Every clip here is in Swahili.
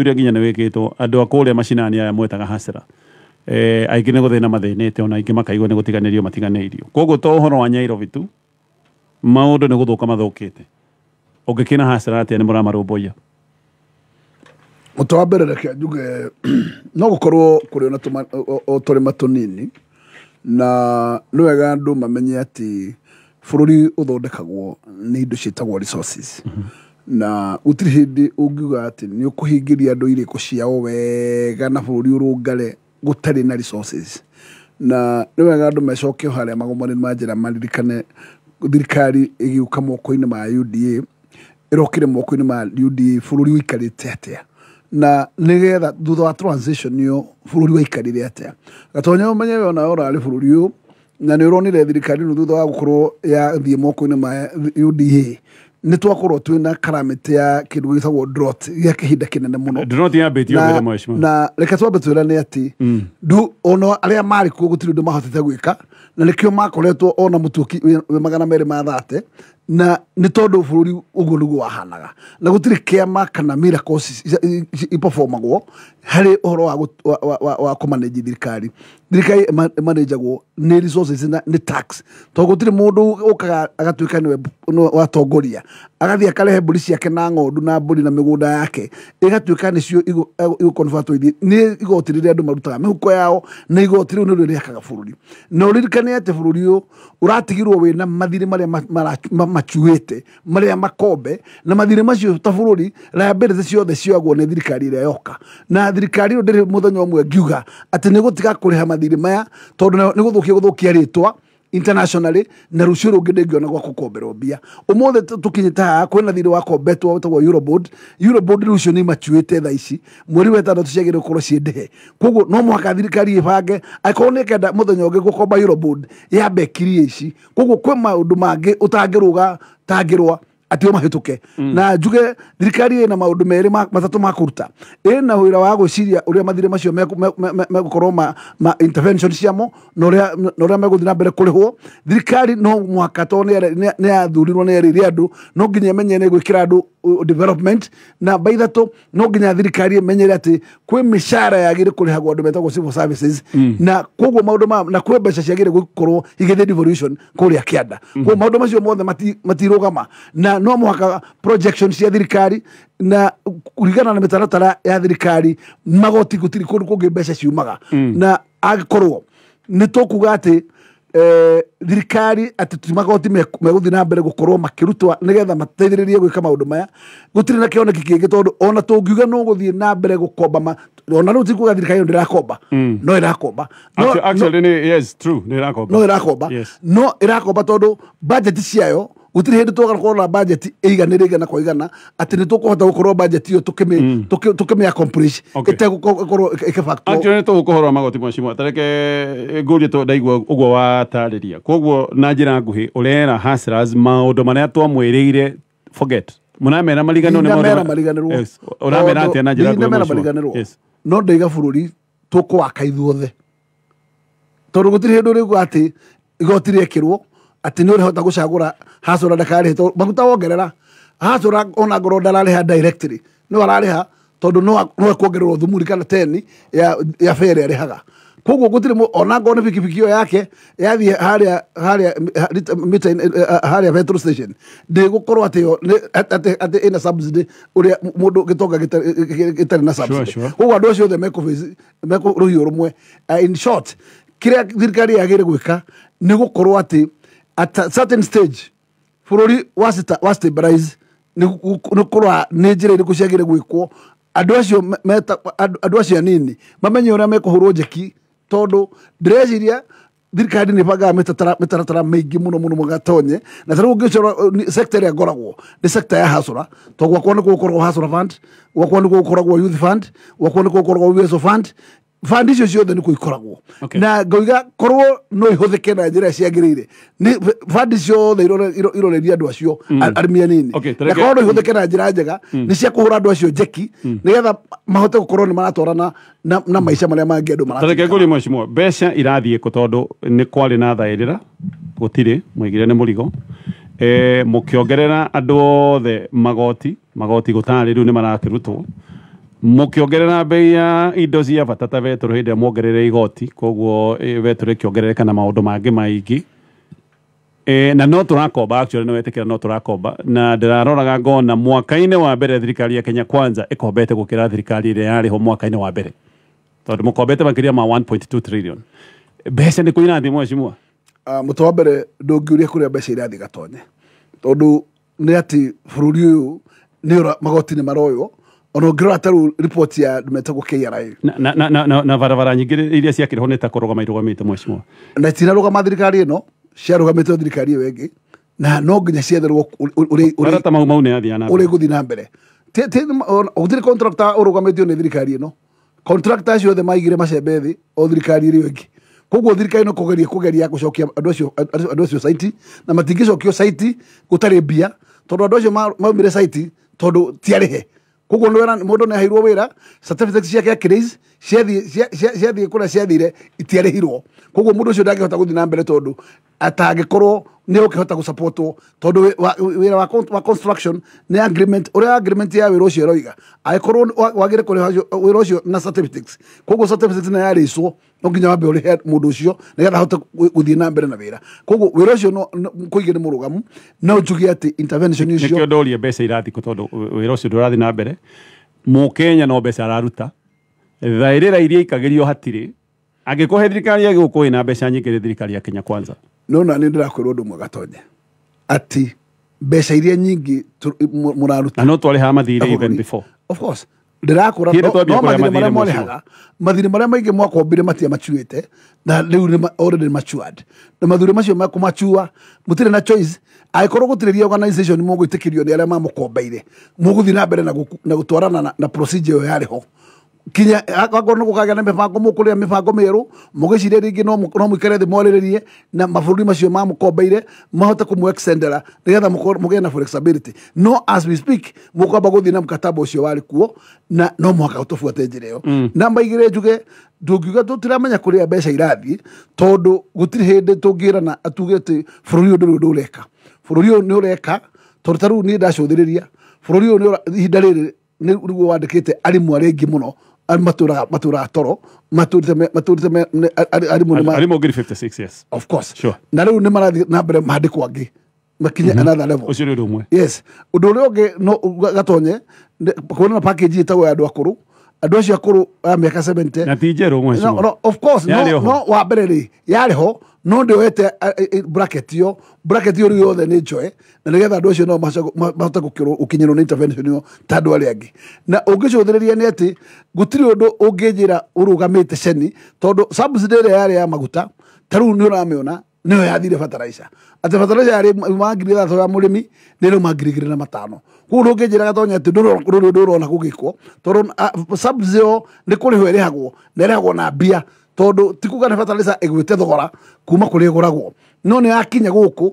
uria nginya nä wä kä two andå a kå rä a macinani aya mwetaga hasra eh, aingä nä gå thä na mathä te ona aingä makaigua nä gå tiganä rio matiganä irio koguo to å horo wa nyairobi tu maå ndå nä gå thå ka mathå te å ngä kä na hasra atä nä må må njuge no gukorwo korwo kå rä ona tå rä ma nini na nä wega andå mamenye atä bå rå ri å thondekagwo nä indo ciätagwo resources mm -hmm na gũtirĩ hĩndĩ ũngiuga atĩ nĩ ũkũhingĩria andũ irĩko ciao wega na bũrũri ũrũngare gutari na resources na nĩ wega andũ mecokio harĩa magomane nĩ manjĩra maririkane thirikari ĩgĩũka moko-inĩ ma UDA ĩrokire moko-inĩ ma UDA bũrũri ũikarĩte atĩa na nĩgetha thutha wa transition ĩyo bũrũri waikarire atĩa gatonya ũmenye we ona ũrarĩ bũrũri ũyũ na nĩ ũronire thirikari ĩno thutha wa gũkorwo yathiĩ moko-inĩ ma UDA nä twakorwo twä na karamä ya kä ndå gä tagwo gä kä hinda kä nene må nona na reke twambe twä ra nä atä mm. ona arä a marä kuo gå tirä ndå mahotete gwä ka na nä kä o makoretwo ona må tuoki wä magana merä ma thate na nä tondå bå rå ri å guo nä guo wahanaga na gå tirä kä ama kana ipobomagwo harä å horo wa kå manänji thirikari thirikari manänjagwo nä nä tax tondå gå tirä må ndå å kaga agatuä ka nä watongoria agathiä akarehe mbå ri ciake na ng'ondu na mbå ri na mä gå nda yake ĩgatuä ka nä cio igåkonbatwo ithiä nä igoti rä rä andå marutaga mä huko yao na igoti rä u nä rä rä hakaga bå rå ri na å ririkane atä bå rå ri å yå å ratigirwo wä na mathirä marä a makiuite maria makombe na mathire macio ta bururi liabilities ciothe cioagwo ni thirikari iria yoka na thirikari yo ndiri muthenya umwe ngiuga ati ni gutiga kuriha mathire maya tondu ni guthukia guthukia ritwa internationally na rucio rungi ndingiona gwa kukomberwo mbia umuthi tukinyite haha kwina thiri wa kombetwo wetagwo eurobond eurobond rucio ni machuete tha ici mweri wetano tuciagire gukorwo ciendehe koguo no muhaka thirikari ibange akorwo ni kenda muthenya ungi gukomba eurobond yambe kirie ici koguo kwi maundu mangi utangiruga tangirwa ati o mahätåke mm. na njuge thirikari ä na maå ndå merä matatå makuruta ä na wä ra wa gwä ciria å rä a ma, macio megå korwo ciamo na å rä a megå thiä na mbere kå rä hwo thirikari no mwaka to nä yathurirwo nä erä andu andå no nginya menye nä gwä kä ra andå development na to no ginya thirikari imenyere ati kwe mishara ya gire kuri hagwa andu metako civil services mm. na kogo maudo ma na kwe kwi mbeca ciagire gukorwo igithie devolution kuria kianda mm. koguo maundu macio mothe mati matirugama na no muhaka projection cia thirikari na kuringana na mitaratara ya thirikari magoti gutiri kundu kungi mbeca ciumaga mm. na agikorwo ni tukuga ati Eh, thirikari atĩ magoti megũthiĩ na mbere gũkorwo rie nĩgetha mateithĩrĩrie gwĩka maũndũ maya gũtirĩ na kĩoneki kĩngĩ tondũ ona tũngiuga no gũthiĩ na mbere gũkomba ona rĩu tikuga thirikari ndĩrakomba mm. no ĩrakomba no ĩrakomba no ĩrakomba tondũ bajeti ciayo gutirä hä ndä twagakorwo na bajeti ä igana kwa igana atä nä tå kå gå korwo bajeti ä yo kä mä mm. accomplish ä tegåkorwo ä tå gå magoti mwacimwa tareke eh, ngå rie ndaigua å guo watarä ria koguo na njä ra nguhä å rera maå ndå marä a twamwä rä ire mariganirwo nä mariganirwo åramera na njä ra mariganirwo no ndaiga bå rå ri tå kå waka ithuothe tondå gå tirä hä ndå rä guo atĩ nĩ ũrĩhota gũcagũra hacũra ndakarĩhe tondũ maguta wongerera hacũra ona ngoro ndararĩha directly no ararĩha tondå no ekuongererwo thumuri kana teni ya, ya fere arehaga koguo gũtirĩ ona ngorwo nĩ bikibiki ĩyo yake yathiĩ harĩa harĩa harĩa eh, eh, petrol station ndĩgũkorwo atĩ atĩ ĩna subsidy ũrĩa mũndũ gĩtonga gĩtarĩ na subsidy koguo andũ acio othe mekũrũhiũ rũmwe eh, in short kĩrĩa thirikari yagĩrĩire gwĩka nĩ gũkorwo atĩ at a certain stage bururi wa stabilize nä ni rora nä njä ra irä kå meta re gwä acio anini mamenye å rä a mekå hå rwo njeki tondå ndä reciria thirikari nä bangaga mä taratara mä ingä må no na tarä u uh, sector ya cora ni sector ya hasura to gwakwa nä gå koragwo hasora fund gwakwa nä gå koragwo youth fund gwakwa nä gå koragwo weso fund bandi icio ciothe nä kå ikoragwo na ngauga korwo no ihuthike na njä ra ciagä rä bandi ciothe iroreria andå acio mm. arä anini na korwo no ke na njä ra njega mm. nä ciakå hå ra andå acio njeki mm. nä getha mahote gå korwo nä maratwarana na maica marä a mangä andå mareke ngå ria mwecimwo mbeca irathiä kå tondå nä kwarä na thaä ra gå tirä mwaigire nä må rigo eh, må kä ongerera andå othe magoti magoti gå tarä rä u nä rutwo mukiongerera bei ya indo cia bata ta betũrũ hĩndĩ muongerere igoti koguo betũrũ ĩkĩongerereka na maũndũ mangi maingi e, na no tũrakomba actually no wetĩkĩra no tũrakomba na ndĩraroraga ngona mwaka-inĩ wa mbere thirikari ya kenya kwanza ĩkombete gũkĩra thirikari ĩrĩa yarĩ ho mwaka-inĩ wa mbere tondũ mũkombete makĩria ma 1.2 trillion besa nĩ kuina irathiĩ mwacimua uh, muto wa mbere ndũngiuria kũrĩa mbeca irathiĩ gatonye tondũ nĩ atĩ bũrũri ũyũ magoti nĩ maroyo ona ngirora ta rä report ya metagwo KRA na, na, na, na barabara nyingä iria ciakä rä ho nä ta kå rogama irå gamä te na gama thirikari ä no ciarå gamä te thirikari ä yo ä ngä na no nginya cietherwo marata mau mau nä na å gå thiä na mbere gũtirĩ contractor ũrũgamĩtio nĩ thirikari ĩno contractor acio othe maigire macembe thĩ o thirikari ĩrĩ ĩngĩ koguo thirikari no kũgeria kũgeria gũcokia andũ acio saiti na matingĩcokio saiti gũtarĩ mbia tondũ andũ acio maumire saiti tondũ tiarĩhe koguo nä må ndå nä aheirwo wä ra ciake akirace ciathiä kå rä a ciathire itiarehirwo koguo må ndå å cio ndangä hota gå thiä na mbere tondå atangä korwo nä å kä hota gå tondå wä ra wa nä å rä a agreement ya wä ra å cio ĩroiga agä korwo wagä re kå wä ra å cio na koguå nä yarä cwo no nginya wambe å rä he må ndå å cio nä getha ahote gå thiä na mbere na wä ra koguo wä ra å cio kå igä nä må rå gamu no njuge atä cio nä kä o ndorie mbeca irathikå tondå wä ra å cio ndå å rathiä na mbere må kenya no mbeca araruta thairira iria ikagirio hatire angikuhe thirikari ya gukuina na mbeca nyingire thirikari ya Kenya kwanza nona na ndirakwirwo ndu mwega tonye ati mbeca iria nyingi na no twarihaga mathirĩ even before of course ndirakura no mathirĩ marĩa maingĩ mwakombire matia machuĩte na rĩu already matured na mathirĩ macio makũmachua mũtirĩ na choice angĩkorwo gũtirĩria organization mũgwĩtĩkĩrio nĩ arĩa mamũkombeire mũgũthiĩ na mbere na gũtwarana na procedure ĩyo yarĩ ho kinya akorwo gukagä na mä bango må kå rä a mä bango mä rå må gä cirä rä ingä no må ikare thä mwarä rä rie na mabå rå ri macio mamå kombeire mahote kå mwendera nä getha må gä na flexibility no as we speak må kwamba gå thiä na mkataba å cio warä kuo na no må haka å tå buate njä ra ä yo mm. namba igä rä njuge ndungiuga tutiramenya kå rä a mbeca irathiä tondå gå tirä hä ndä tå ngä rana atuge atä bå rå ri å ndå rä u ndå å reka bå rå ri å nä å reka tondå ta rä u niä ndacå thä rä ria bå rå ri å ihinda rä rä nä guo wandä kä te arimå arä aingä må no ari matura matura toro maturite maturite ari mu ari 56 yes of course sure na riu ni marathi na mbere mandikwo angi makinye mm -hmm. another level ucio ndu mwe yes undu uri no gatonye kuona na package itawe andu akuru andu acio akuru a miaka 70 na ti njeru mwe no, of course no, no wa mbere ri yari ho no ndä oete yo e, e, bracket yo rä yothe nä njoe na nä getha andå acio no mahote å kinyä rwo nä intervention yo ta andå arä angä na å ngä cihå thä rä ria nä atä gå tirä å ndå å ngä njä ra å rå gamä te ceni tondå ä rä a yarä ya maguta tarä u nä å ramä ona nä yo yathire bataraica atä bataraica yarä ma ngiri ya må rä mi nä rä u mangiri igä rä na matano koguo ndå ngä njä raga tonya atä ndå rona gå gä kwo tondå nä kå rä ho ä rä hagwo na ä rä hagwo na mbia tondu tikuga nä fertilizer ä gwä te thogora kuma kå rä gå ragwo no nä yakinya gå kå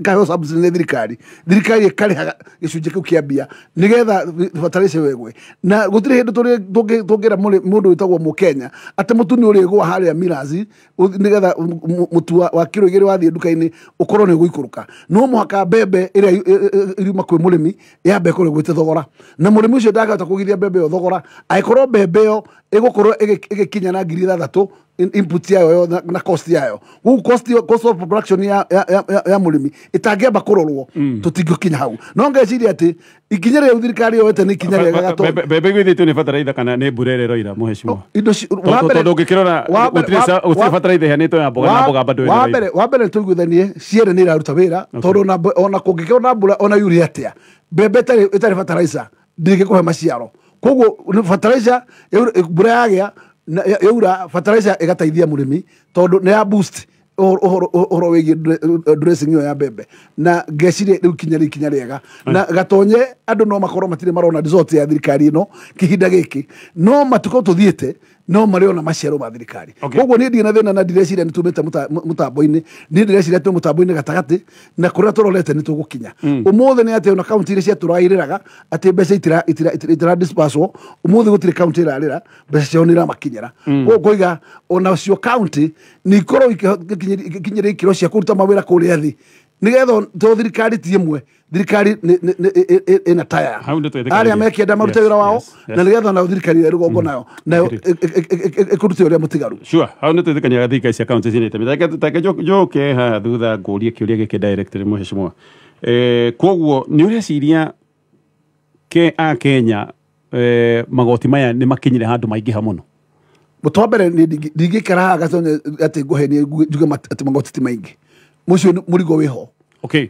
ĩkaheo nä thirikari thirikari ĩkarĩhaga gĩcunjĩ kĩu kĩa mbia nä getha bataraitha wegwe na gå tirä hä ndä tå ngä ra må ndå wä tagwo må kenya atä må tu nä å rä gwa harä a miraci nä getha må tu wa kirå igä rä wathiä nduka-inä å korwo nä gå ikå rå ka no mũhaka mbembe ä rä a iriuma kwä må rä mi yambe korwo gwä te thogora na må rä mi å cio ndangahota kå githia mbembe ä yo thogora angä korwo mbembe ä yo ä gå korwo ä gä kinya na ngiri ithathatå input yayo na, na cost yayo gugu cost cost of production ya ya, ya, ya murimi itangiamba kurorwo mm. tutingikinya hau no ngeciria ati ikinya rä u thirikari yoete nä ikinya rä ega mbembe gwä thä tio nä bataraitha kana nä mbura ä rä roira må hecimwatondå ngä kä rora gå tirä bataraitha hea nä to ya mboga na mboga bado wa mbere nä tå iguithanie ciere nä iraruta wä ra tondå ona kå ngä kä na mbura ona yuri atä a mbembe ä tarä bataraica ndingä kå he maciaro koguo bataraica mbura yagä a yaura fertilizer igateithia murimi tondu ne ya boost uhoro wigie uh, dressing yo ya mbembe na ngeciria riu kinya ri kinya riega hmm. na gatonye andu no makorwo matire marona resort ya thirikari no kihinda giki no matuko tuthiete no mariona maciaro ma thirikari koguo ni ndire na thä na ndireciria ni tumite mutambo-ini ni ndireciria tu mutambo-ini gatagati na kuria turorete ni tugukinya umuthi hmm. ni ati ona kaunti iria ciaturairiraga ati mbeca itira itira itira disperswo umuthi gutire kaunti irarira mbeca ciao ni iramakinyira hmm. koguo ngoiga ona cio kaunti ni ikorwo ikinyire ikiro cia kuruta mawira kuria thi nigetha to thirikari ti imwe thirikari ina taya ameki mekienda marute wira wao na nigetha nayo thirikari ya rugongo mm-hmm. nayo nayo ikurute uria mutigaru sure hau ni twithikania ga thirikari cia county cinyite mithake jo ke ha thutha ngurie kiuria giki directly muheshimwa eh koguo ni ureciria ke a Kenya eh magoti maya ni makinyire handu maingiha muno mutu wa mbere ndingikara haha gaconya ati ngå henie njuge atä magoti ti maingä må cio må okay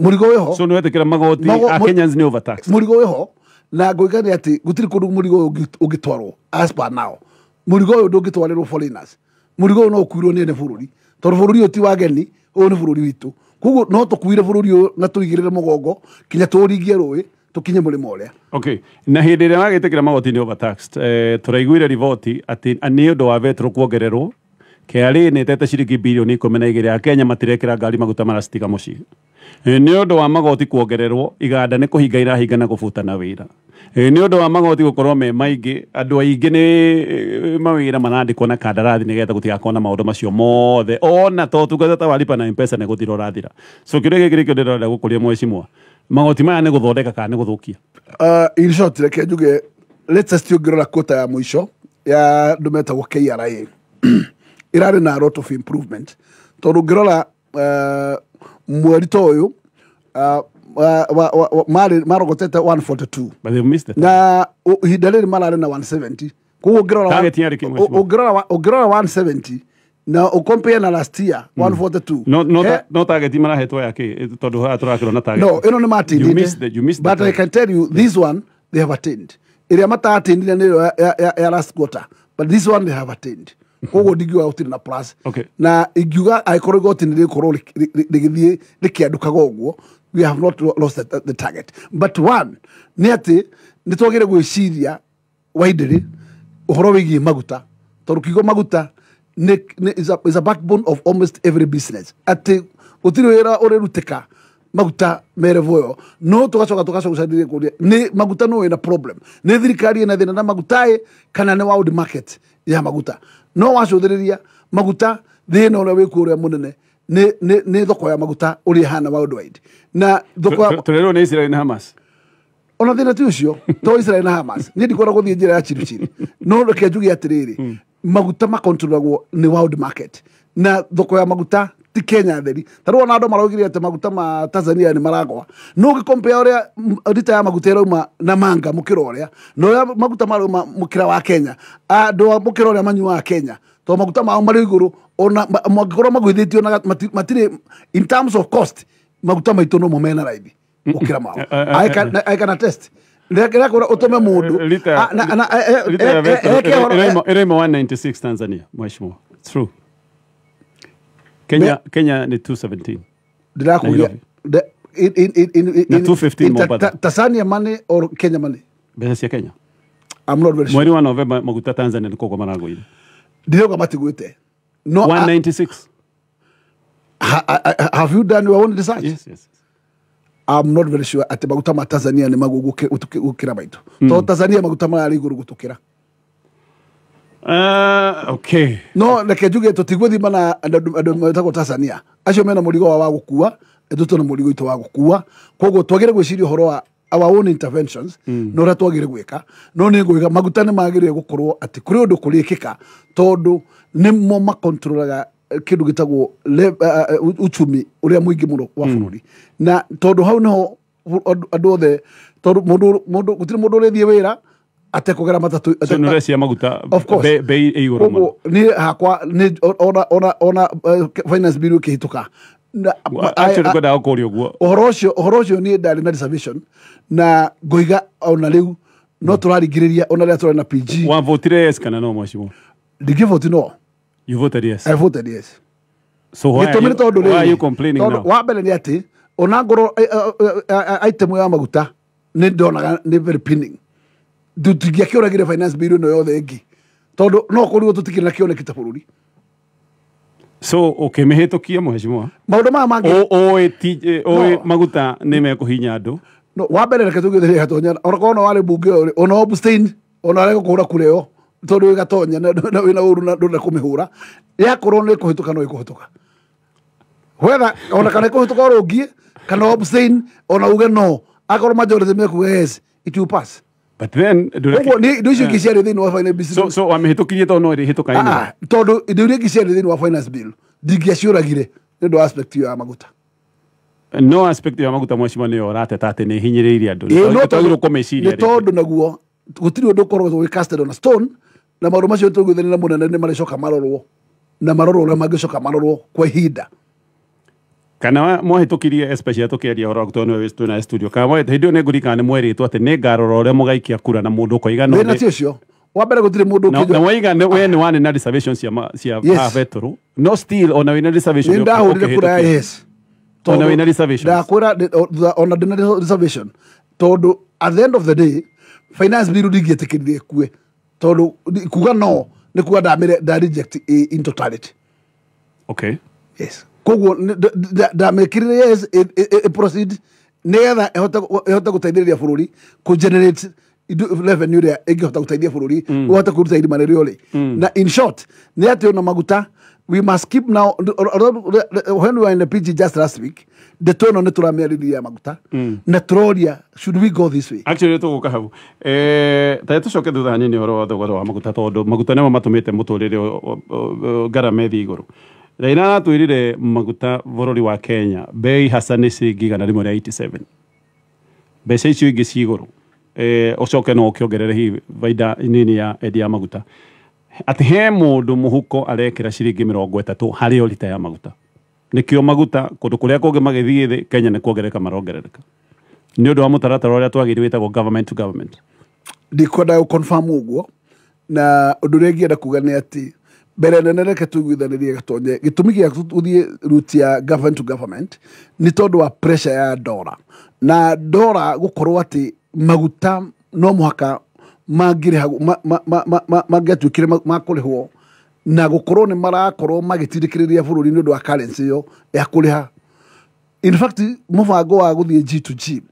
murigo weho so niwete kira magoti Mago, a Kenyans ni overtax murigo weho na ngoigani ati gutiri kundu murigo ungitwarwo as per now murigo uyu ndungitwarirwo foreigners murigo uyu no kuirwo ni ene bururi tondu bururi uyu ti wageni uyu ni bururi witu koguo no tukuire bururi uyu na tuigirire mugongo kinya turingie rui tukinye murimo uria okay na hindi iria magitikira magoti ni overtaxed eh, turaiguire rivoti ati ni undu wa vetro kuongererwo KRA ni tete ciringi birioni ikå na igä akenya matirekä ngari maguta maracitiga må ni nä wa magoti kuongererwo iganda nä kå hinga irahinga na gå butana wä ra nä wa magoti gå me maingä andå aingä nä mawä ra na kandarathi nä getha gå na maå macio mothe ona to tungata ta waripa na mpesa nä gå thira so kä rä gä gä rä kä magoti maya nä gå kana nä gå in short reke njuge latest å ngä rora kåta ya må ico ya ndå metagwo KRA it na a lot of improvement tondå ngä rora eh, mweri ta å yå eh, marogotete 142 na ihinda rä rä mararä na 170 koguo å ngä rora 170 na ukompea na last year 142 hmm. no no eh? no target marahetwo yake tondu haya turakirwo na target no ino ni but i can tell you this one they have attained iria mataatindire ni ya, ya last quarter but this one they have attained koguo ndingiuga gũtirĩ na plus okay. na ingiuga angĩkorwo igoti nĩ rĩkorwo rĩgĩthiĩ rĩkĩandũkaga ũguo we have not lost the, the target but one nĩ atĩ nĩ twagĩre gwĩciria waindĩrĩ ũhoro wĩgiĩ maguta tondũ kiugo maguta nĩ is a, is a backbone of almost every business atĩ gũtirĩ wĩra ũrĩrutĩka maguta mere voyo no tugacoka tugacogucanirie kuria ni maguta no ina problem ni thirikari ina thina na maguta e kana ni world market ya maguta no wacuthiriria maguta thina uria wiku uria munene ni ni ni thoko ya maguta uri hana world wide na thoko ya tulero ni Israel na Hamas ona thina ti ucio to Israel na Hamas ni ndikwenda guthie njira ya chiri chiri no ke njuge atiriri hmm. maguta makontrolagwo ni world market na thoko ya maguta ti Kenya theri ta riu ona andu maraugire ati maguta ma Tanzania ni maragwa no compare ore rita ya maguta irauma na manga mukira uria na uria maguta marauma mukira wa Kenya andu a mukira manyu wa Kenya to maguta ma mari iguru ona mangikorwo magwithitio ona matire in terms of cost maguta maitu no mo raithi gukira mao I can I can attest ndakora utume mundu lita lita ya iraima eh, eh, eh, 196 Tanzania mheshimiwa true Kenya, Be, Kenya ni 217 ndirakuria in, in, in, in, in, 215 in, Mombasa. Ta, Tanzania money or Kenya money? Mbeca cia Kenya. I'm not very sure. Mweri wa Novemba maguta Tanzania ni koko niko kwa maragwire. Ndirauga matiguite. No 196. Ha, ha, have you done your own research? Yes, yes. I'm not very sure ati maguta ma Tanzania ni magugu gukira baitu. Mm. Tanzania maguta mara ari iguru gutukira. Uh, okay. no reke njuge thima na andũ metagwo tanzania acio mena mũrigo wa wa gũkua ithu tå na må rigo itå wa gå kua koguo twagä gwiciria å horo wa our own interventions hmm. no rä a twagä no nä ngwä maguta nä magä rä gå korwo atä kå rä å ndå kå rä kä ka tondå nä mo makontroraga kä ndå gä uh, uh, uchumi å rä a wa hmm. bå na tondå hau nä ho othe tondå gå tirä må ndå å rä atekugera matatå so, nä recia maguta be ä igå rå må niä hakwa ona, ona, ona uh, finance bill ke hituka hä tå ka ngwendaga gå kå ria å ni å horo å cio niä ndarä na reservation na ngoiga ona rä u no hmm. tå raringä rä ria ona rä a tå rarä na pg wavotire yes kana no mwacimå ndingä voti no gä why are you complaining now wa bele ni atä ona goro eh, eh, item ya maguta ni donaga ni very pinning tũtingĩakĩonagire finance bill no yothe ĩngĩ tondå no korirwo tå tikire na kĩoneki ta bũrũri so okay, ũkĩmĩhĩtũkia mheshimiwa maũndũ maya mangĩ ũĩ e, maguta nĩ hinya andũ no wa mbere reke tugithä gatonyana ona korwo no warä mbunge å rä ona obstain ona arä gå kå hå ra kura ä yo tondå wä gatonya na wä na å ru na ndå na kå mä hå ra yakorwo nä kå hä tå ka no ä kå hä tå ka wetha ona kana ä kå hä tå ka å rå ngiä kana obstain ona uge no akorwo majority mekuga yes it will pass but then koguo indo icio ingä ciarä thä inä wa wamä hä tå kirie tondå no ä hä tå kainä ah, ah, tondå indo iria ingä ciarä thä inä wa ndingäaciå ragire nä ndå wa ya maguta no aspect ya maguta mwecimwa nä yo å rateta atä nä hinyä rä irie andåtagirwo kå tondå naguo gå tirä å ndå å korwo wä stone na maå ndå macio tå guthä na må nene nä maräcoka marorwo na marorwo å rä a mangä coka marorwo kwa ihinda kana mwahitukire especially aria orogto no wä na studio kana hä ndä ä yo nä ngåririkana nä mwerätwo atä nä ngarora å rä a må gaikia kura na må ndå kaiganawä cio cio wambere gå tirä må ndå waiga we ah. nä wanä na reservation cia vetro no still ona wä na nä ndahå rä re kura ya yes ona wä na da kura ona ndä na todo at the end of the day finance bill ndingä tä kä rire kue tondå kuga no nä kuga ndamä da reject in totality okay yes koguo ndamekirire yes e, e, e, proceed nigetha ihote guteithiriria bururi ku generate revenue ria ingihota guteithia bururi uhote mm. kuruta irima riria uri mm. na in short ni ati ona maguta we must keep now when we were in the PG just last week the tone tono ni turamiariria maguta mm. na turoria should we go this way actually tuguka hau eh ta tucoke thutha nini horo wa thogora wa maguta tondu maguta nimo matumite muturire ngarama ithi iguru raila aratwirire maguta bururi wa kenya bei hasa nä ciringi igana rä mwe rä a 87 mbeca icio ingä ci igå rå ucoke no ukiongerere hivi vaida nini ya edi ya maguta ati he mundu muhuko arekira ciringi mirongo itatu harä o lita ya maguta nikio maguta kundu kuria kungi magithii thi kenya ni kuongerereka marongerereka nä å ndå wa må taratara å rä a twagä government to government ndikwenda gå confirm å na å ndå å rä kuga nä atä mbere nene reke tuiguithanirie gatonye gitumi gia uthie ruti ya government to government ni tondu wa pressure ya dora na dora gukorwo ati maguta no muhaka mangiatuikire makurihwo na gukorwo ni marakorwo magitindikiriria bururi ni undu wa currency iyo ya kuriha in fact mubango wa guthie g to g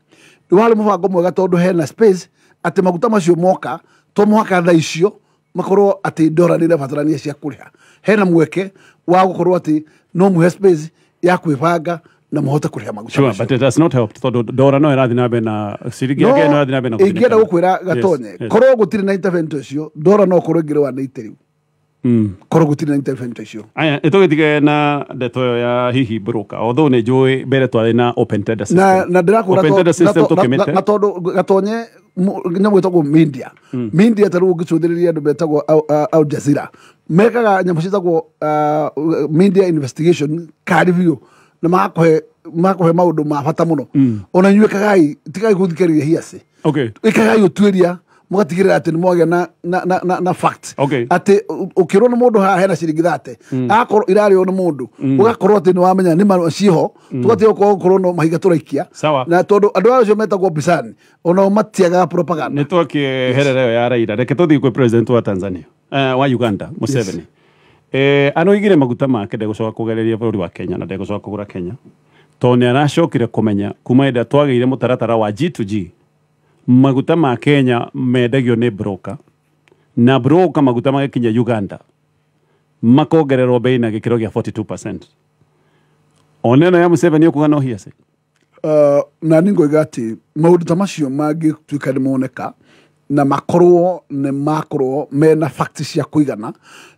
wari mubango mwega tondu hena space ati maguta macio moka to muhaka tha icio makorwo atä dora nä rabatarania cia kå rä ha hena mweke wa gå korwo atä no må space ya kwä banga na må but it rä ha helped so dora no ärathiä nambere na ingä enda gå kwä ra gatonye korwo gå tirä na intervention cio dora no korwo ingä wa nä Mm. korwo gå na intervento icio aya nä tå gä tige na ndeto ä yo ya hihi mbråka othå to na ä mbere twarä na na to na to gatonye nyamå ä tagwo mm. media hmm. tarä u å ngä cå thä rä ria andå metagwo au jazira mekaga nyamå cietagwo uh, ah, media investigation kari biå na magakåhe he maå ndå ma bata må no hmm. ona inyuä kagai tigai gå thikä rä ria hiaci ä kagai å tuä ria mugatigirira ati ni mwagä na, na, na, na, fact okay. atä å kä rwo haha hena ciringi thate mm. akorwo irarä å nä må ndå mm. wamenya ni marå ciho tugati tå gatiga no mahiga turaikia na tondu andå acio metagwo mbicani onao matiagaga propaganda nä twakä herera ä yo ya raira reke tå thiä president wa tanzania uh, wa uganda museveni yes. eh, anoigire maguta make ndegåcoka kå gereria bå wa kenya na ndegåcoka kå gå kenya tondå nä aracokire kumenya kuma ida twagire mutaratara wa g 2 g maguta ma Kenya mendagio nä broka na broka maguta magakinya Uganda makongererwo bei na gä kä ro gä a 42 oneno ya Museveni å kuga no hiace uh, na ningoiga iga atä maå ndå ta macio mangä tuä ka nä moneka na makorwo nä makorwo mena fakti cia kuigana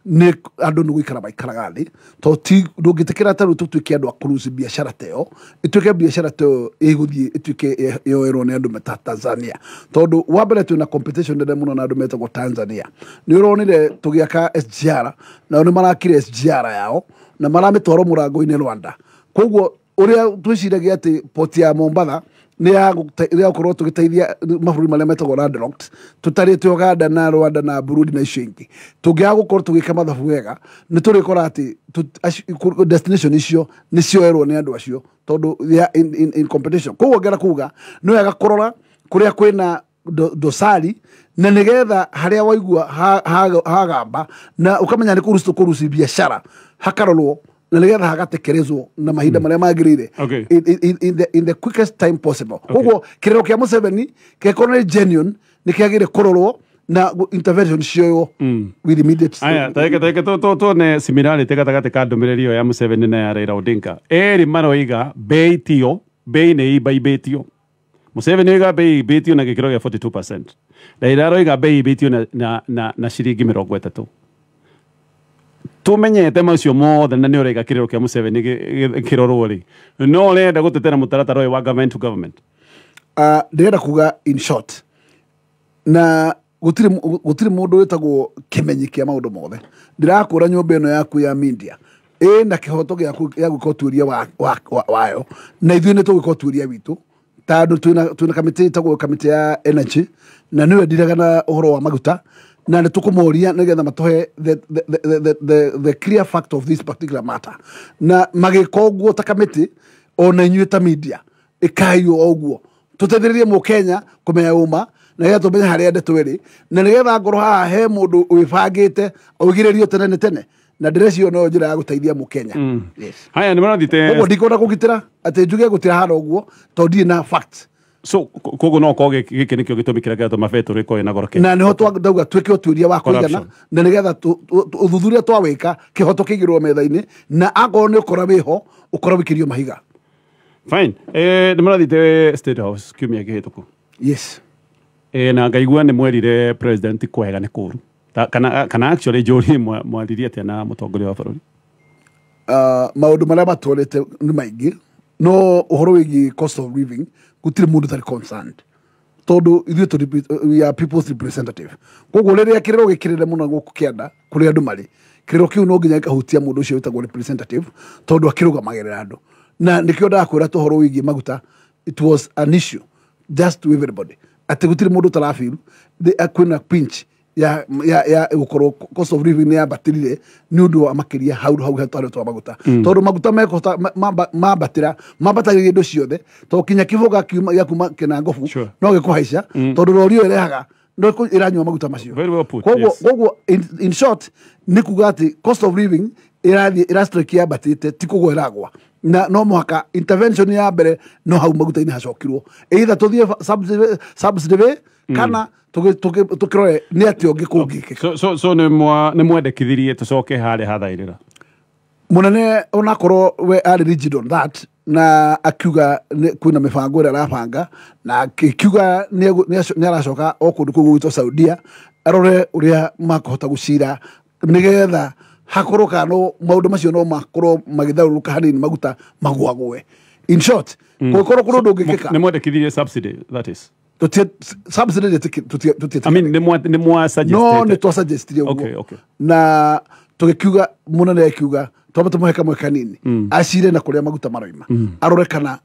nä andå nä gå ikara maikaraga thä to ti ndå ngä tä kä ra tarä u tå tuä ke andå akuruci biacara ta ä yo ä tuä ke biacara ta ä yo ĩgå thiä ä tuä ke yoerwo nä andå meta tanzania tondå wa mbere twä na competition nene må no na andå metagwo tanzania nä å ronire tå gä aka sgr nao nä marakire sgr yao na maramä twaro må rango-inä rwanda koguo å rä a twä ciragia atä poti ya mombatha nä korwo tå gä teithia mabå rå marä a metagwo tarä te uganda na rwanda na burundi na icio ingä tå ngä agå korwo tå gä ka mathabu wega nä tå rä kora atä icio nä cioerwo nä andå acio tondå koguo ngera kuga nä wega kå rora kå rä a kwä na dosari na nä getha harä a waigua hagamba na å kamenya nä kå kå biacara hakarorwo naligedaha agatekerezwo na mahinda hmm. maria magirire okay. in, in, the, in the quickest time possible koguo kä kiriro kia museveni kikorwo ni genuine ni nä kurorwo na intervention cioywo mm. with immediate aya tareke tareke to to to ne similarity gatagatĩ ka ndũmĩrĩri ĩyo ya museveni na ya raila odinga erĩ maroiga mbei tio mbei nĩ imbaimbĩtio museveni oiga mbei imbĩtio na gĩkĩro gĩa 42 raila aroiga mbei imbĩtio na, na, na, na ciringi mĩrongo tumenyete macio mothe na nä å raiga kä rä ro kä a må ceveni kä no å renda gå tetera må taratara wa government to government ah, ndärenda uh, kuga in short na gutiri tirä må ndå wä tagwo kä menyi kä a maå ndå mothe ndä rakå ra nyå mba ä no yaku ya media ä na kä hoto gä gwä ka å tuä wayo na ithuä nä tå gwä ka å tuä witå tandå twä na kamä tä tagwo kamä ya energy na nä we ndiraga na å horo wa maguta na nä tå kå moria nä getha matåhe the, the, the, the, the, the clear fact of this particular matter na magä ka å guo ta kamä ona inyuä ta media ä kaiywo o guo tå teithä rä kenya kå menya å ma na getha tå menye harä a ndetå rä na nä getha ngorwo haha he må ndå wä bangä te augä rä rio tene nä tene na ndĩrecio no njĩra ya gũteithia mũkenya mm. yes. haya nĩ marathite ũguo ndikũona kũgitĩra atĩ njuge gũtira hara ũguo tondũ ndirĩ na fact so koguo no korwo gäkä nä kä o gä tå mi kä rä a gä rä korwo na goro kä na nä ho ndauga twä ke å tuä ria wa kå igana na nä getha å thuthuria twawä ka kä hoto kä igä rwo metha-inä na akorwo nä å kora wä ho å korwo wä kä rio mahiga fine nä marathiä house kiumia gä hä tå ku yes na ngaigua nä mwerire president kwega nä kå ru kana kana actually njå ri mwaririe atä na må tongoria wa bå rå ri uh, maå ndå marä a matwarä te nä maingä no å horo wä giä cost of living gutire mundu tari concerned tondu ithuä we are people's representative koguo rä rä a kä rä ro gä kä rä re må no gå kå kä anda kå rä andå marä no nginya gä mundu ucio ndå representative cio akiruga magerera andu na nä kä o ndaga kwä ra tå maguta it was an issue just to everybody atä gå tirä må ndå pinch ya ya ya gukorwo cost of living yambatirire wa makiria hau hau hetwari twa maguta hmm. tondu maguta mekota mambatira mambatagiri ciothe to kinya kivuga gya kuma kina ngobu no gikuhaica hmm. tondu rori iyo rehaga no iranyua maguta macio koguo koguo in short ni kuga ati cost of living irathii irastrike yambatite ti na no mwaka intervention ya mbere no hau maguta-inä hacokirwo eitha tå thiä kana tå kä rore nä atä å ngä kå ngä kä nä mwendekithirie tå coke harä hathairä ra må nene onakorwo we arä rigid on that na akiuga kwä na mä bango ä rä a arabanga na kiuga nä aracoka o kå ndå kå gå gwä saudia arore å rä a makå hota gå cira nä getha hakoroka no maudu macio no makoro magitharuluka hanini maguta magwagwe in short kũkorwo mm. kũrĩ ũndũ ũngĩkĩka nĩ mwendekithirie subsidy that is to to subsidy i mean suggest no nä twasagestirie guo na tå gä kiuga må nene akiuga twamba tå må he kamwe kanini mm. asire na kuria maguta maroima mm. arore kana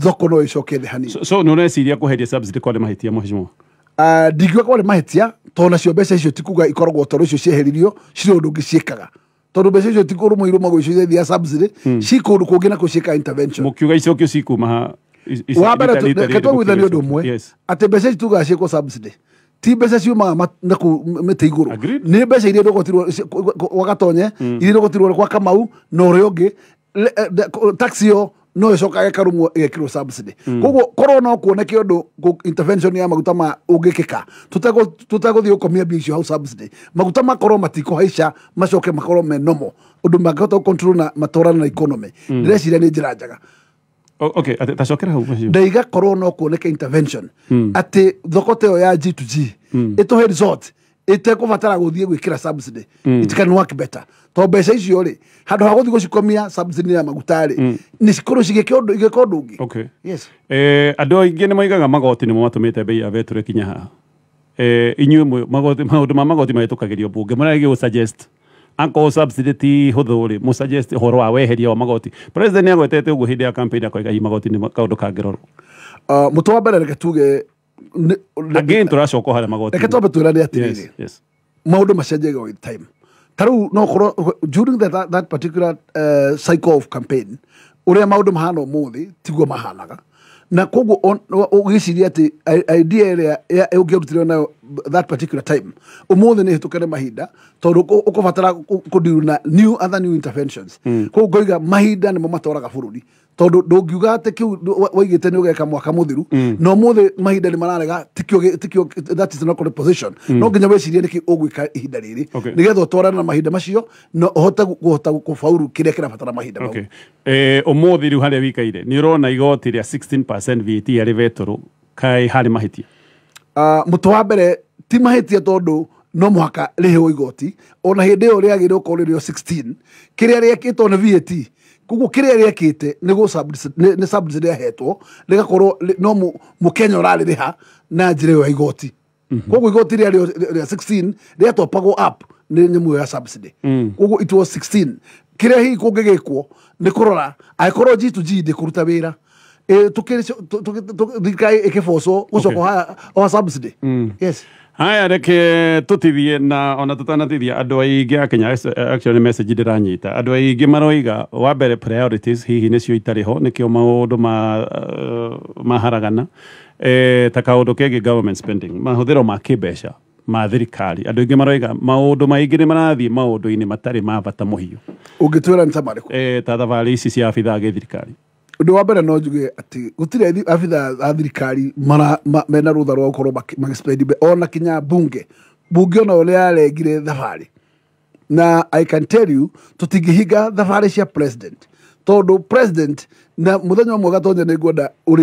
thoko no ä coke thä hanini so nä å reciria kå heria kwa nä mahä tia mheshimiwa ndingiuga kwarĩ mahĩtia tondũ nacio mbeca icio tikuga ikoragwo tondũ icio cieheririo cirĩ ũndũ ũngĩ ciĩkaga tondå mbeca icio tikå rå irå magå icio cithia subsidy ci kå ndå kå ngä na kå ciä ka intervention må kiuga icio kä cikuma wa mbere ketwagwithania å ndå ũmwe atä mbeca ici tugaga ciä subsidy ti mbeca ciumaga nakå mä tä igå rå nä mbeca iria rogotirwo gwa gatonye iria rogotirwo kwa kamau na å rä a å ngä taxi yo no icoka gä karumwo ä gekirwo mm. koguo korwo no kuoneke å ndå ya maguta ma å ngä kä ka tå tegå thiä gå komia mbia icio hau maguta makorwo matikå haica macoke makorwo me nomo å ndå mangähota gå na matwarana na ikonomä mm. ndä reciria nä njä ra njega okay ndaigakorwo no kuoneke mm. atä thoko ä yo ya g to g ä tå he itekũbatara guthie gwikira subsidy mm. it can work better to mbeca icio ri handå ha gå gucikomia subsidy ya maguta ri mm. ni nä cikorwo cigäka å ndå ngi okay. yes. eh, ado aingä nä moigaga magoti ni mo matå mä te mbei ya betå rä kinya haha eh, inyuä maå ndå ma magoti mahä tå kagä mara mbunge må ragä gå subsidy ti hodo ri må suggest horo wa weheria wa magoti president nä agwetete å guo hä ndä ya campaign akoiga magoti ni kaå ndå kangä rorwo uh, må wa mbere reke tuge again turacoka harä magoti reke twambe twä rane atä rä maå ndå macenjaga time tarä u no korwo during the, that, that particular uh, cycle of campaign å rä a maå ndå mahana må thä tiguo mahanaga na koguo ugiciria ati idea iria ungiarutire nayo that particular time umuthi ni hitukane mahinda tondu ukubatara kudiru na new other new interventions hmm. koguo ngoiga mahinda nimo matoraga ri tondu ndungiuga atä kä u waigä te nä å geka mwaka må thiru mm. na å må thä mahinda nä mararega mm. no nginya wä cirie nä kä å gwä ka ihinda rä rä nä getha å twarana na mahinda macio na å hote kå hota kå bauru kä rä a kä rabatara mahinda mau å må thä rä u harä a wikaire nä å rona igoti rä a vat arä vetå rå kaä harä mahätia ah, må tå wa mbere ti mahätia tondå no må haka rä hä igoti ona hä ndä ä yo rä agä rä å korwo rä rä o kä rä a rä ekä two nä vat koguo kä rä a rä ekä te nä rä ahetwo rä gakorwo no må kenya å rarä rä ha na njä ra ä yo ya igoti mhm. koguo igoti rä a rä rä nä nyamå ä yo ya koguo itwo kä rä a hihi kå ngä gä kwo nä kå rora angä jitu ji ndä kå ruta wä ra thirikari ä kä boco gå coka oha aya reke tutithie na ona tutanatithia andå aingä a kenya action message ndä ranyita andå aingä maroiga wa mbere priorities hihi nä cio itarä ho nä kä o maå ndå ma, uh, maharagana e, ta kaå ndå government spending mahå ro ma kä ma thirikari andå aingä maroiga maå ndå maingä nä marathiä maå ndå-inä matarä ma bata må hiå å ngä twä ra nä ta marä kå e, ta thabarä ici cia abithaa gä thirikari ndå wa mbere no njuge gå gutire abitha a thirikari mena tha rwa gukorwo magispend ona kinya bunge bunge ona uria yarengire thabarä na i can tell you tutingihinga thabari cia president tondu president na muthenya umwe gatonya nä ngwenda å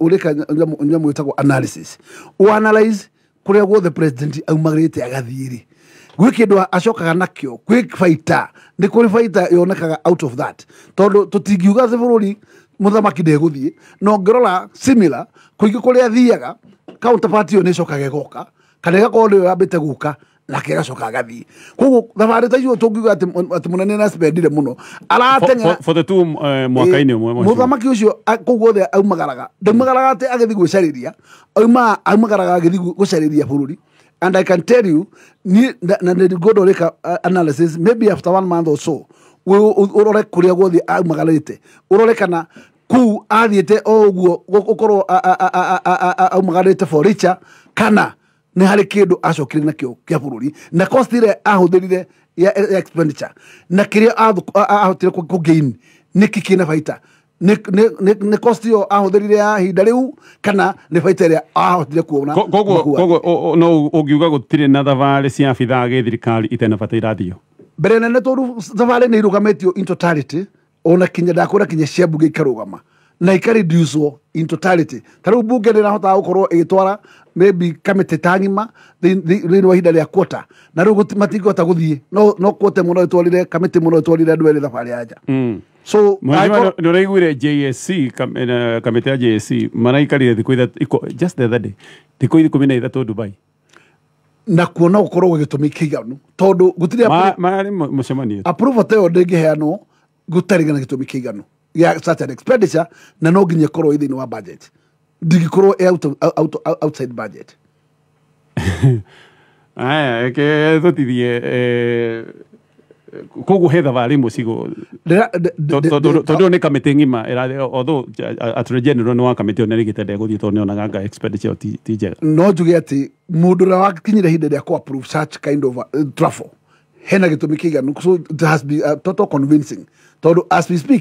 rä ka nyamå ä tagwo analysis å analyze kå rä a guothe president aumagrä te agathiä gwä kä ndå acokaga nakä o gwä baita nä kå rä baita yonekaga out of that tondå tå tingiuga thä bå rå ri må thamaki ndegå thiä na å ngä rora simila kå ingä kå rä a thiaga kauntabati ä yo nä cokaga goka kana ĩgakorwo nä yo yambä te gå ka nake gacoka gathiä koguo thabarä ta icio tå ngiuga atä må nene nacipendire må no arateng'amwaka-inä uh, å må thamaki å cio koguo othe aumagaraga ndaumagaraga atä agä thiä gwä carä ria aumaga aumagaraga agä thiä gå carä ria bå rå ri And I can tell you, do like uh, analysis, maybe after one month or so, urore kuria guothe aumagarite urore kana kuu athiite o uguo gukorwo aumagarite for richa kana nä harä kä ndå acokire nakä o kä a bå rå ri na cost ä ahåthä rire ya expenditure na kä rä a ahotire kå gain nä kä kä na baita nä kosti ä yo ahåthä rire ya ihinda rä u kana nä baita ä rä a ahotire kuona no å ngiuga gå tirä na thabarä cia abithaa gä thirikari itanabata irathio mbere nene tondå thabarä nä irå gamätio ona kinya ndakå ra kinya cia mbunge ikarå gama na ikariducwo in ta rä u mbunge nä rahotaga gå korwo ä twara maybe kamitä ta ng'ima thä inä wa ihinda rä a kuota na rä u matingä hota gå thiä no kuote må no ä twarire kamitä må no ä twarire andå erä thabarä yanja mm so mwenyewe nduraiguire jsc kamite ya jsc maraikarire thiku ithatu just the other day thiku ikumi na ithatu dubai na kuona gukorwo gwa gitumi kiganu tondu gutire mari mucemanie approval ta yo ndingiheanwo gutariga na gitumi kiganu ya such an expenditure na no nginya korwo ithini wa budget ndingikorwo out, out, out, outside budget aya ke tutithie eh, koguo he thabarä rimwe cigå tondå nä kamä tä ng'ima otho nä wakamä tä ona rä gä tende gå thiä tondå nä onaganga ti njega no njuge atä må ndå å rä a wakinyire ihinda rä a kå such kind of uh, hena gä tå mi kä iganu tondå as we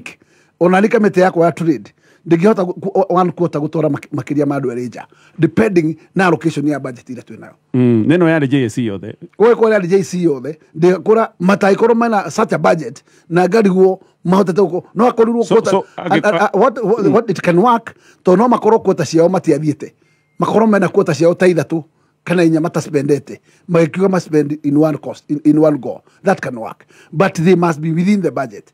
ona nä kamä tä yakwa ya trade ndingihota one quarter gutwara makiria ma andu nja depending na location ya budget ile tu nayo mm neno yari JC yothe kwe kwa yari JC yothe ndikura koro mana such a budget na ngariguo mahota gå no akorirwo so, so, what, what, mm. what it can work to no makorwo kuota ciao matiathiäte makoro mena kota sio taitha tu kana inya mataspendete magäkiuga maspend in one cost in, in one go that can work but they must be within the budget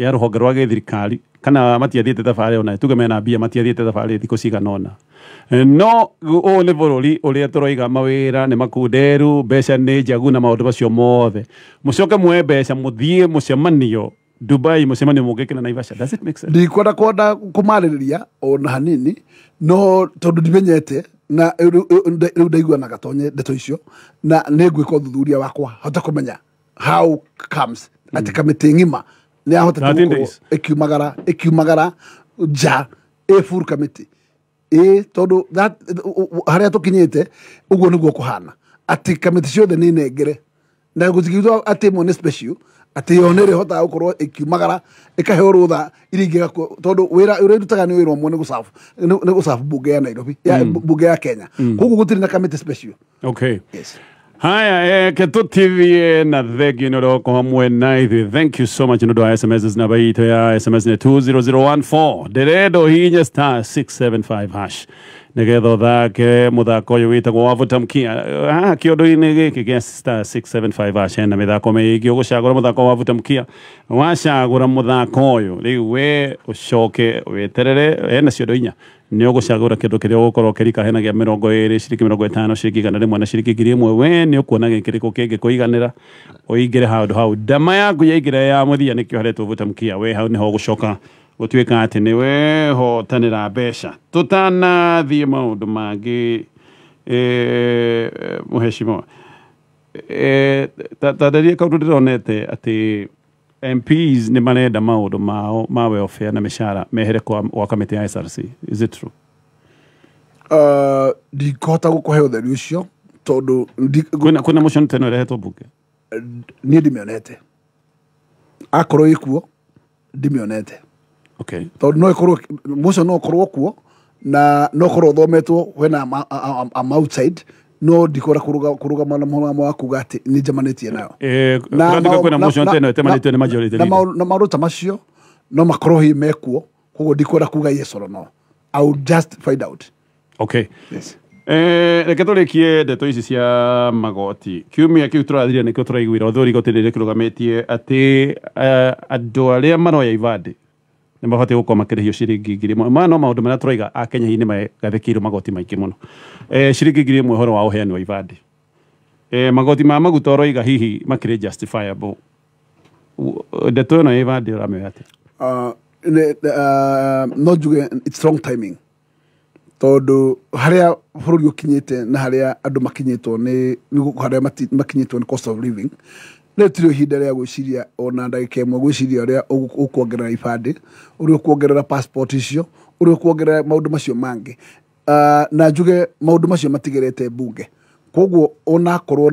ya rohonge rwa githirikari kana matiathiĩte thabarĩ ona tuge mena mbia matiathiĩte nä bå rå ri no rä a tå roiga mawä ra nä makunderu mbeca nä njagu na ndå macio mothe coke mwe mbeca mũthiĩ cemanio dubai mũcemanio mũngĩkĩra naivasha ndikwenda kwenda ria ona hanini no tondå ndimenyete na u ndaiguanaga to ndeto icio na nĩ ngwĩka thuthuria wakwa hote kũmenya how comes hmm. atĩ ng'ima mm nä yahotete äkiumagara äkiumagara nja ä full committee ä tondå harä a tå kinyä te å guo nä guo kå hana atä kamä ciothe nä nengere na gå cigitwo atä ä mwe nä special atä yo nä rä hotaga gå korwo ä kiumagara ä kaheo rå tha iringä tondå wä ra å irutaga nä wä ra mwe nä gå cabu mbunge ya nairobi mbunge mm. ya kenya mm. koguo gå tirä na kamä tä special haya eh, ketuthirie eh, na thengio nä roko hamwe na thank you so much nä å ndå wa sms na baitå ya sms nä 20014 ndä renda hinya star 675 hash nä getha å thake må thako å yå wä tagwo wavutamkia haha kä ondå-inä gä kä gä star 675 hash na mä thako mä ingä å gå cagå ra må thako wavutamkia wacagå ra må thako å yå rä u we å coke wä terere hena ciondo inya nä å gå cagå ra kä ndå kä rä a å gåkorwo kä rikahenagia mä rongo ä rä ciringi mä rongo ätano ciringi igana rä mwe na ciringi ngiri ä mwe we nä å kuona kä rä kå kä ngä kå iganä ra å ingä re handå hau ndama yaku yaingä re ya må thia nä kä oharetwo gå tamkia we hau nä ho gå coka gå tuä ka atä nä wehotanä ra mbeca tå tanathiä maå ndå mangä må hecimo tandaria kaå ndå ndä ronete atä MPs ni marenda maå ndå mao ma welfare na mä cara mehere gwa kamä ya SRC is it true uh, di kå he å theri å cio di kuna na må cio nä teno ä rehetwo mbunge niä ndä mä onete akorwo ä kuo ndä onete okay. tondå no korwo må cio no å korwo kuo na no korwo å thometwo wena am outside no ndikora kuruga muhoro wa wakuga ati ni njemanĩtie nayo eh, eh na maũndũ ta macio no makorwo hihi mekuo koguo ndikora kuga yes or no i just find out okay yes eh, reke tå rä kie ndeto ici cia magoti kiumia kä u tå rathirire nä kä o tå ra å thå rigotä nä rä kä rå gamä tie atä eh, andå arä a maroya ibandä nä mabatiä gå korwo makä rä hio ciringi ngiri ä maya no maå ndå marä a tå raiga akenya hihi nä magathä kä irwo magoti maingä må no e, ciringi ngiri ä mwe horo wa å heani wa e, magoti ma maguta roiga hihi makä rä justifiable ndeto ä no ä bandä å ramä oya atä ah, ah, no njuge it's wrong timing tondå harä a bå rå ri å kinyä te na harä a andå makinyä two nä harä a makinyä two nä cost of living rä tirä ihinda rä a gå ciria ona ndagä mwe gå ciria å rä a å kuongerera ibandä å rä å kuongerera icio å rä å kuongerera maå ndå macio mangä ah, na njuge maå ndå macio matigerete mbunge koguo ona korwo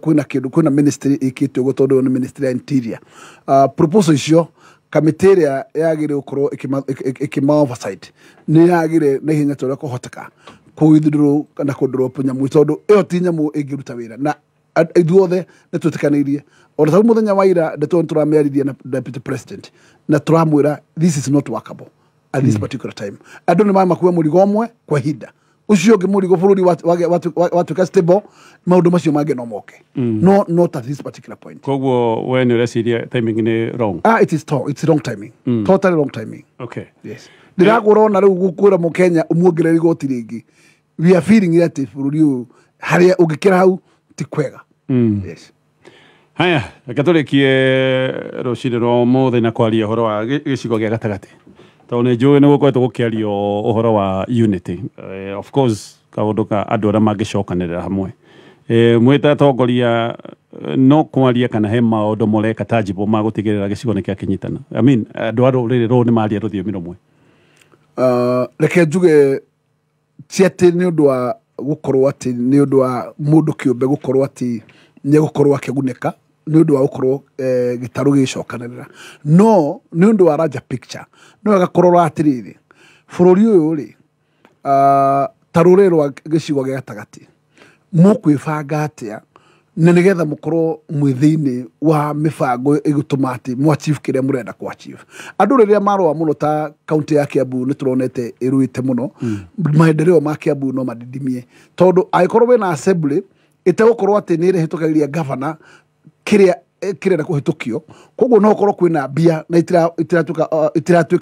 kwina kindu kwina ministry ikite uguo tondu ni ministry ya interior uh, proposal icio kamitä ä rä a yagä gukorwo ä ma oversight nä yagä na ihenya ta å rä a kå hoteka kå ithurwo kana kå ndå rwo nyamå tondå ä yo ti nyamå ä ngä ruta wä ra na ithuothe nä tå tä kanä ona tau må thenya wa ira ndeto nä tå ramearithia na deputy president na tå ramwä this is not workable at this hmm. particular time andå nä mamakua må rigo kwa ihinda ucio ngä må rigo bå rå ri watuä ka maå ndå macio mangä no moke hmm. no not at this particular point we nä å reciria timing nä wrong ah it is it's wrong timing hmm. totally wrong timing okay yes rona rä u gå kwä ra må kenya å muongereri rä ngä we are feeling that bå rå ri å harä a å ngä kä ra hau ti kwega Mm. Yes. Haya, reke tũrĩkie eh, rũcinĩ rwa ũmũthĩ na kwaria horo wa gĩcigo gĩa gatagatĩ tondũ nĩ njũĩ nĩ gũkoretwo gũkĩario ũhoro wa unity uh, of course kaũndũ ka mage shoka mangĩcokanĩrĩra hamwe uh, eh, mwĩta atongoria uh, no kwaria kana he maũndũ mũreka mago ma gũtigĩrĩra gĩcigo nĩ kinyitana. I mean, andũ a rũrĩrĩ ne nĩ maria rũthiomi rũmwe uh, reke njuge ti atĩ nĩ ũndũ wa gukorwa ati ni undu wa mudu kiube gukorwa ati nye gukorwa kiguneka ni undu wa gukorwa eh, gitaru gishokanira no ni undu wa raja picture no gakorwa ati riri furuli uyu ri a ah, tarurero gishigwa gatagati mu kwifaga atia na nä getha må korwo mwä thä inä wa mä bango ä gå tå ma atä mwa kä rä a må renda kwa andå rä rä a marå må no ta kauntä ya ambu nä tå ronete ä rå te må no maendereo ma ambu no madidimie tondå angä korwo wä na assembly ä tegå korwo atä nä ä rehä tå kagä gavana kä kå hä tå kio koguo no korwo na mbia na itiratuä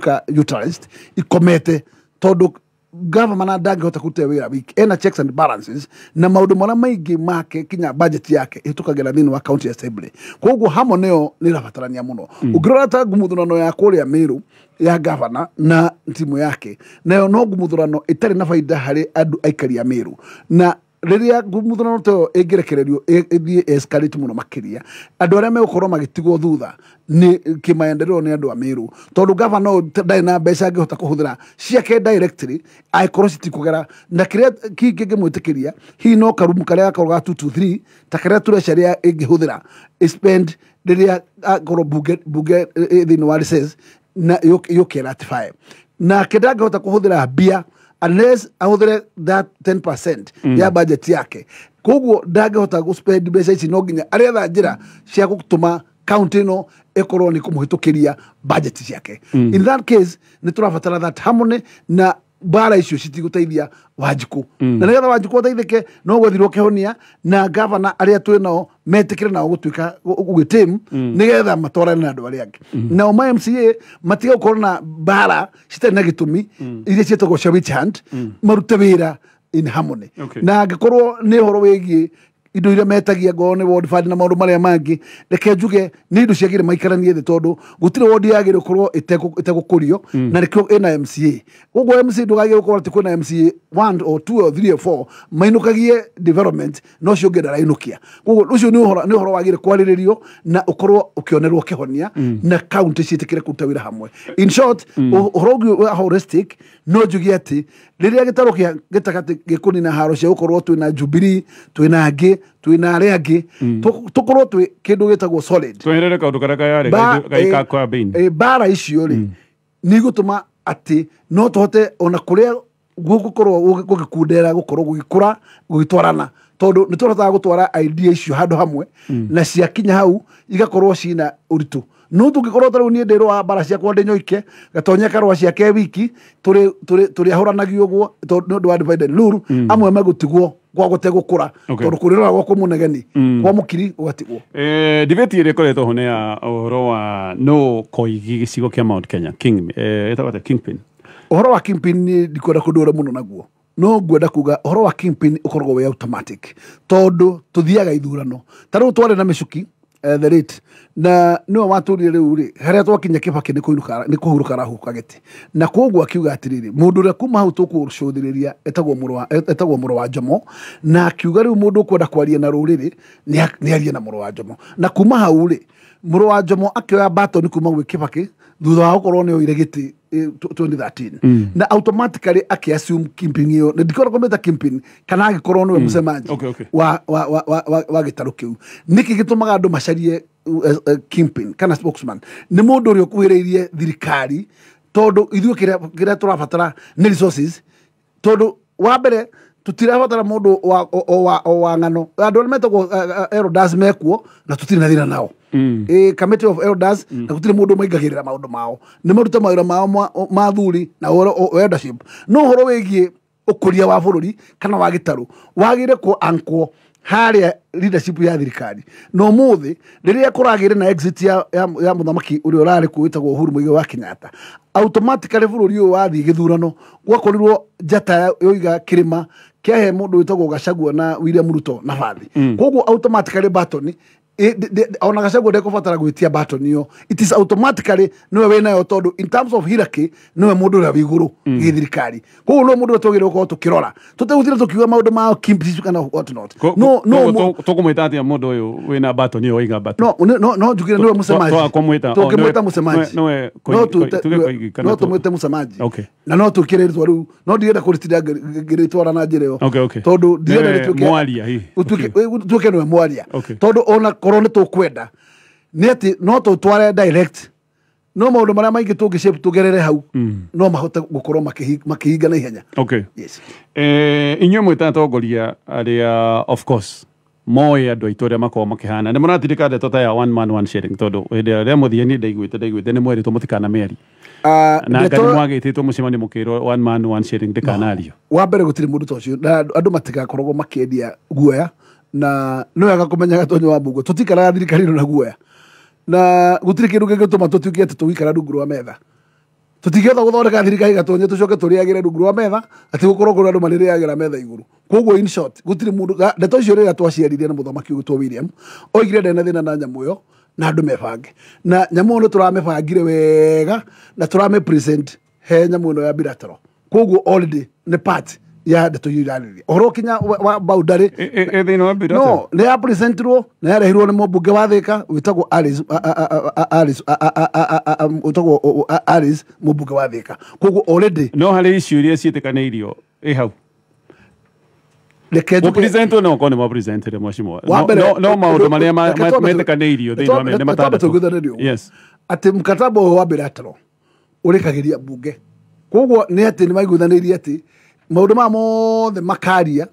ka uh, utilized ikomete tondå gavamana ndangä hota wira wiki ena checks and balances na maundu mara maingi make kinya budget yake itukagira thini wa county assembly koguo hamwe nio nirabatarania muno mm. ungirora ta ngumuthurano ya kuria miru ya gavana na timu yake nayo no ngumuthurano itari na faida hari andu aikari a miru na rä muthona to ingirekererio ithie escalate muno makiria andu aria megukorwo magitigwo thutha ni kimaenderero ni andu a miru tondu gavana ndari na mbeca angihota kuhuthira ciake directly aikorwo citikugera na kiria kä ria hihi no karumu karia gakorwo ga 223 ta karia tureceria ingihuthira spend riria akorwo bunge bunge thiini wa recess na yuke ratify nake ndangihota kuhuthira mbia unless ahũthĩre that 10 mm. ya budget yake koguo ndangĩhota gũspend mbeca ici no nginya aretha njĩra cia gũtũma kaunti ĩno ĩkorwo nĩ kũmũhĩtũkĩria budget ciake mm. in that case nĩ tũrabatara that harmony na mbara icio citigũteithia wanjiku mm. na nigetha wanjiku ateithĩke no gwethirwo kihonia na gavana arĩa twĩ nao metikire nao gũtuĩka gũgĩtĩmu mm. nigetha matwarane na andũ arĩa angĩ mm. nao ma MCA matiga gũkorwo na mbara citarĩ na gitumi mm. iria ciĩtagwo cia hand mm. marute wĩra in harmony na angĩkorwo ni ũhoro wĩgiĩ indo iria metagia ngoro nä ward fund na maå ndå marä a mangä reke njuge nä indo ciagä re maikaranie thä tondå gå tirä ward yagä rä gå itegå kå rio mm. na nä kä na mca koguo mca ndå gagä gå korwo atä kwä na mca one or two or three or four mainå kagie development no cio ngä ndarainå kia koguo å cio nä å horo wagä re kwarä rä rio na å korwo å kä onerwo kä honia mm. na kauntä ciä tä kä re kå ruta wä ra hamwe in short å horo å ngä no njuge atä rä rä a gä tarå kä a gä tagatä gä kå nina haro cia gå korwo twä na jubiri twä na angä twä na arä angä tå korwo twä kä ndå gä tagwo ka kaå ndå karä a icio rä mm. nä igå tå ma atä no tå hote ona kå rä a gå korwo gå gä kundera gå korwo kå ra gå gä twarana tondå nä tå hotaga gå idea icio handå hamwe mm. na ciakinya hau igakorwo cina å ritå no tugikorwo tariu nie ndirwa bara ciakwa ndi nyoike gatonye karwa ciake wiki turi turi turi ahuranagia uguo ni undu wa divided rule mm. amwe megutigwo gwa gutegukura tondu kuri rora gwa kumunegeni gwa mm. mukiri ugatigwo eh debate ire koretwo hone ya uhoro wa no koigi gicigo kia Mount Kenya king eh kingpin wa kingpin ni naguo no ngwenda kuga uhoro wa kingpin ukoragwo we automatic tondu tuthiaga ithurano tariu tware na micuki Eh, the rate na niwe watũrire rĩu rĩ harĩa twakinya kĩbakĩ nĩ kũhurũka arahurũka gĩtĩ na koguo akiuga atĩrĩrĩ mũndũ ũrĩa kuma hau tũkũcũthĩrĩria etagwo etagwo wa njomo na akiuga rĩu mũndũ ũkwenda kwaria na rũrĩrĩ ni arie na murwa wa njomo na kuma hau rĩ mũrũ wa njomo akĩoya batoni kuma gwĩ kĩbakĩ thutha wa gũkorwo nĩ oire gĩtĩ 2013 mm. na automatically akiassume kimping iyo na dikora kometa kimping kana agikorwo niwe mucemanji mm. okay, wa, wa, wa, wa, wa, wa gitaru kiu niki gitumaga andu macarie uh, uh, kimping kana spokesman ni mundu uria ukuhiriirie thirikari tondu ithuĩ kĩrĩa turafatara nĩ resources tondu wa mbere tutirabatara mundu wa, wa, wa ng'ano andå arä metagwo uh, uh mekuo na tũtirĩ thina thĩna nao kamite mm. e, of elders mm. na gutire mundu maingagirira maundu mao ni maruta mawira mao ma thuri na eldership no horo wegie ukuria wa bururi kana wa gitaru wagire ku anko harä leadership ya thirikari no må thä rä rä a kå ragä re na exit ya, ya, ya må thamaki å rä a å wa kenyatta automatically bå rå ri å gwakorirwo njata yoiga kä rä ma kĩahe mũndũ na william ruto na bathi mm. koguo automatically batoni ona gacagå ndekubatara gwä tia yo it is automatically nä we nayo tondå in terms of hierarchy nä we må ndå å rä a wä igå rå mm. gä thirikari koguo nä må ndå å rä a twagä rä gũkorwo tå kä rora tå tegå tirä tå kiuga maå ndå mao kana tå kå mwä ta atä a må ndå å yå wä na baton ä yo no we må cemanjitå ngä mwä ta må cemanjino na no tå kä rä rtwa no ndirenda kå rä ngä twara na njä ra ä yo tondå ndirenda rä tuä ke nä we mwaria tondå ona korwo ni tå kwenda nä atä no tå tware direct no maå ndå marä a maingä tå ngä tå gerere hau mm. no mahote gå korwo makä hinga na ihenya okay. yes. eh, inyo mwä ta atongoria arä of course moä andå aitå arä a makorwo makä hana nä må ndeto ta ya one man one sharing tondå hä ndä ä rä a må thieni ndaiguä te ndaiguä te nä mwerä two må tikana mä eri ah, na ngani mwagä tä two må cemani må kä rwo one man one sharing ndä kanario wa mbere gå tirä må ndå ta å cio andå matigakoragwo makä endia guoya na nä wega kå menyaga tonyå wa må ngå tå tikaraga thirikari no na guoya na gå tirä kä ndå gä gä tå ma tå tuä atä tå gikara rungu rwa metha tå tingähota gå thondeka thirikari gatonye tå coke tå rä agä re rungu rwa metha atä gå korwo kå rä andå marä rä agä metha igå rå koguo gå tirä må ndå ndeto icio rä rä a twaciaririe na må thamaki å gwä two william oigire ndena thä na na nyamå ä yo na andå mebange na nyamå ä no tå ramebangire wega na tå rame he nyamå ä no ya biratero koguo nä party ya ndeto iu irarĩria ũhoro ũkinya wa baundary thĩinĩ wa mbira no nĩ yapresentirwo na yarehirwo nĩ mũmbunge wa thĩka wĩtagwo ũtagwo aris mũmbunge wa thĩka koguo already no harĩ icio iria ciĩtĩkanĩirio ĩ hau rekemupresentwo no korwo nĩ mapresentire mwacimwa no maũndũ marĩa metĩkanĩirio thĩinĩ wa mĩene matandatũ atĩ mkataba ũyũ wa mbere atero ũrĩkagĩria mbunge koguo nĩ atĩ nĩ maiguithanĩirie maå maya mothe makaria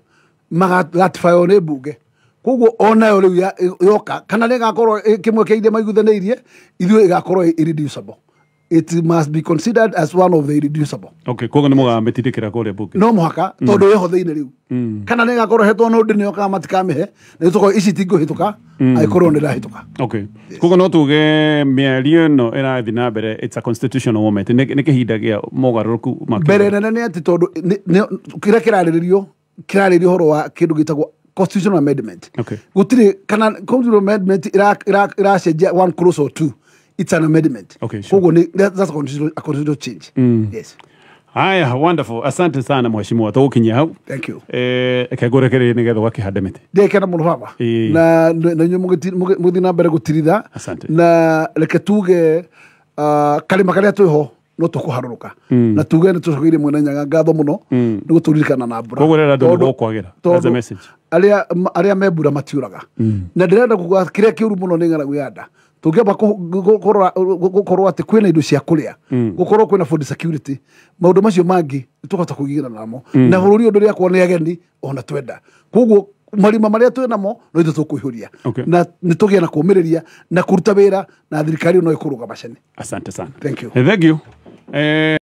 magaratibayo nä mbunge koguo onayo rä u yoka kana nä gakorwo kä mwe kä ire maiguthanä irie ithuä ä gakorwo it must be considered as one of the irreducible okay kogo nimugambe kira kore mbuki no mwaka tondu wiho thiini riu kana nigakorwo hetwo nundu nio isi matikamihe hituka ici tinguhituka mm. aikorwo hituka okay kwa no tuge miario ino irathi na mbere it's a constitutional moment ni kihinda gia roku ma bere nene ni ati tondu kira kira kirariririo horo wa kindu gitagwo constitutional amendment okay gutire kana constitutional amendment ira one cross or two it's an amendment okay, sure. Kugo that's a constitutional, a constitutional change mm. yes Aya, wonderful asante sana mheshimiwa tugukinyia hau thank you eh kere kegorekereri waki ugakihande mĩtĩ ndekena mũno baba na na inyuĩ mũgĩthiĩ na mbere Asante. na leke tuge uh, karĩma karĩa twĩ ho no tũkũharũrũka mm. na tuge nĩ tũcokeire mwene nyaga ngatho mũno mm. nĩ gũtũririkana na As a message. mbura arĩa mebura matiũraga mm. na ndĩrenda kuga kire kiuru mũno nĩ ng'aragu ya tungiamba gukorwo atä kwä na indo cia kå rä a gå korwo kwä na maå ndå macio mangä nä tå hota kå namo na bå rå ri å ndå rä akwo nä ageni ona twenda koguo marima marä a twä namo no ithuä tå kå ihå ria na nä tå gä na kå mä rä ria na kå ruta wä ra na thirikari no ä kå rå asante sana thank you. thank you. Eh,